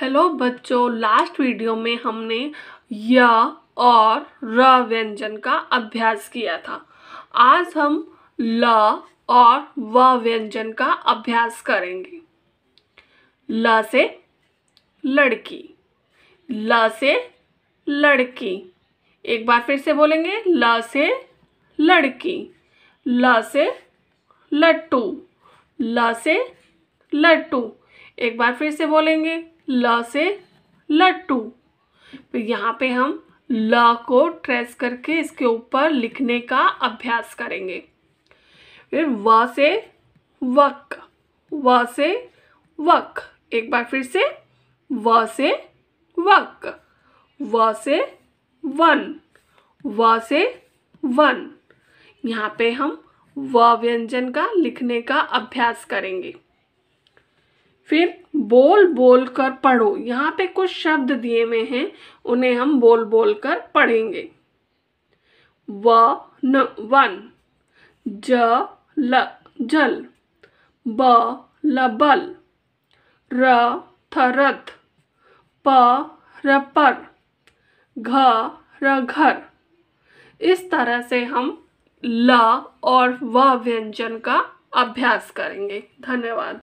hello बच्चों last video में हमने य और र व्यंजन का अभ्यास किया था आज हम ल और व व्यंजन का अभ्यास करेंगे ल से लड़की ल से लड़की एक बार फिर से बोलेंगे ल से लड़की ल से लट्टू ल से लट्टू एक बार फिर से बोलेंगे ल से लट्टू यहाँ पे हम ल को ट्रेस करके इसके ऊपर लिखने का अभ्यास करेंगे फिर व से वक व से वक एक बार फिर से व से वक व से वन व से वन यहाँ पे हम व व्यंजन का लिखने का अभ्यास करेंगे फिर बोल बोल कर पढ़ो यहाँ पे कुछ शब्द दिए हुए हैं उन्हें हम बोल बोल कर पढ़ेंगे व न वन ज ल जल ब ल बल र थ प र पर घ र घर इस तरह से हम ल और व व्यंजन का अभ्यास करेंगे धन्यवाद